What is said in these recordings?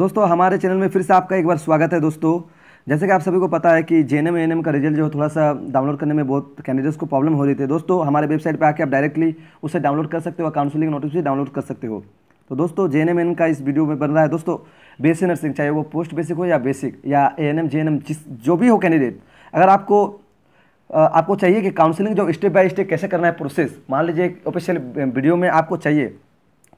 दोस्तों हमारे चैनल में फिर से आपका एक बार स्वागत है दोस्तों जैसे कि आप सभी को पता है कि जे एन एम का रिजल्ट जो थोड़ा सा डाउनलोड करने में बहुत कैंडिडेट्स को प्रॉब्लम हो रही थी दोस्तों हमारे वेबसाइट पर आके आप डायरेक्टली उसे डाउनलोड कर सकते हो काउंसिलिंग नोटिस भी डाउनलोड कर सकते हो तो दोस्तों जे एन का इस वीडियो में बन रहा है दोस्तों बेसिक नर्सिंग चाहे वो पोस्ट बेसिक हो या बेसिक या A N M J N M जिस जो भी हो कैंडिडेट अगर आपको आपको चाहिए कि काउंसिलिंग जो स्टेप बाय स्टेप कैसे करना है प्रोसेस मान लीजिए एक ऑफिशियल वीडियो में आपको चाहिए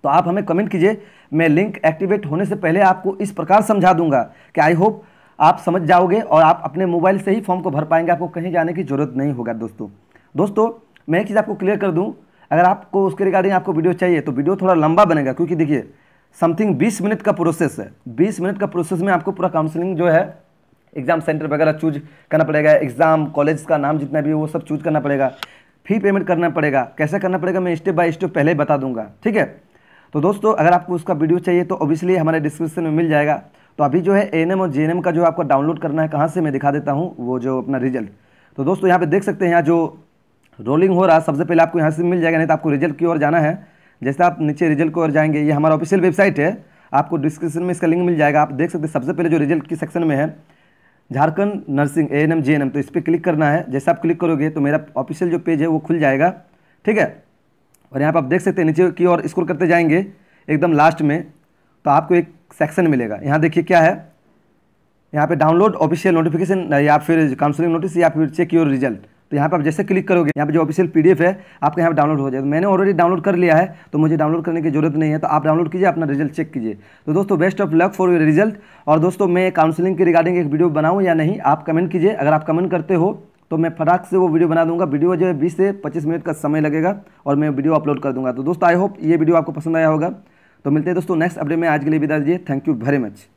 तो आप हमें कमेंट कीजिए मैं लिंक एक्टिवेट होने से पहले आपको इस प्रकार समझा दूंगा कि आई होप आप समझ जाओगे और आप अपने मोबाइल से ही फॉर्म को भर पाएंगे आपको कहीं जाने की ज़रूरत नहीं होगा दोस्तों दोस्तों मैं एक चीज़ आपको क्लियर कर दूँ अगर आपको उसके रिगार्डिंग आपको वीडियो चाहिए तो वीडियो थोड़ा लंबा बनेगा क्योंकि देखिए समथिंग बीस मिनट का प्रोसेस है बीस मिनट का प्रोसेस में आपको पूरा काउंसलिंग जो है एग्ज़ाम सेंटर वगैरह चूज करना पड़ेगा एग्ज़ाम कॉलेज का नाम जितना भी है वो सब चूज करना पड़ेगा फी पेमेंट करना पड़ेगा कैसे करना पड़ेगा मैं स्टेप बाय स्टेप पहले ही बता दूंगा ठीक है तो दोस्तों अगर आपको उसका वीडियो चाहिए तो ऑब्वियसली हमारे डिस्क्रिप्शन में मिल जाएगा तो अभी जो है एन और जे का जो आपको डाउनलोड करना है कहाँ से मैं दिखा देता हूँ वो जो अपना रिजल्ट तो दोस्तों यहाँ पर देख सकते हैं यहाँ जो रोलिंग हो रहा है सबसे पहले आपको यहाँ से मिल जाएगा नहीं तो आपको रिजल्ट की ओर जाना है जैसे आप नीचे रिजल्ट की ओर जाएंगे ये हमारा ऑफिशियल वेबसाइट है आपको डिस्क्रिप्शन में इसका लिंक मिल जाएगा आप देख सकते हैं सबसे पहले जो रिजल्ट की सेक्शन में है Jharkhand nursing A N M J N M तो इस पर क्लिक करना है जैसे आप क्लिक करोगे तो मेरा ऑफिशियल जो पेज है वो खुल जाएगा ठीक है और यहाँ पर आप देख सकते हैं नीचे की ओर स्क्रोल करते जाएंगे एकदम लास्ट में तो आपको एक सेक्शन मिलेगा यहाँ देखिए क्या है यहाँ पे डाउनलोड ऑफिशियल नोटिफिकेशन या फिर काउंसलिंग नोटिस या फिर चेक योर रिजल्ट तो यहाँ पर आप जैसे क्लिक करोगे यहाँ पे जो ऑफिशियल पीडीएफ है आपके यहाँ पर डाउनलोड हो जाएगा तो मैंने ऑलरेडी डाउनलोड कर लिया है तो मुझे डाउनलोड करने की जरूरत नहीं है तो आप डाउनलोड कीजिए अपना रिजल्ट चेक कीजिए तो दोस्तों best of luck for your result और दोस्तों मैं काउंसलिंग के रिगार्डिंग एक वीडियो बनाऊँ या नहीं आप कमेंट कीजिए अगर आप कमेंट करते हो तो मैं फटाक से वो वीडियो बना दूंगा वीडियो जो है बीस से पच्चीस मिनट का समय लगेगा और मैं वीडियो अपलोड कर दूंगा तो दोस्तों आई होप ये वीडियो आपको पसंद आया होगा तो मिलते हैं दोस्तों नेक्स्ट अपडेट में आज के लिए विदा दीजिए थैंक यू वेरी मच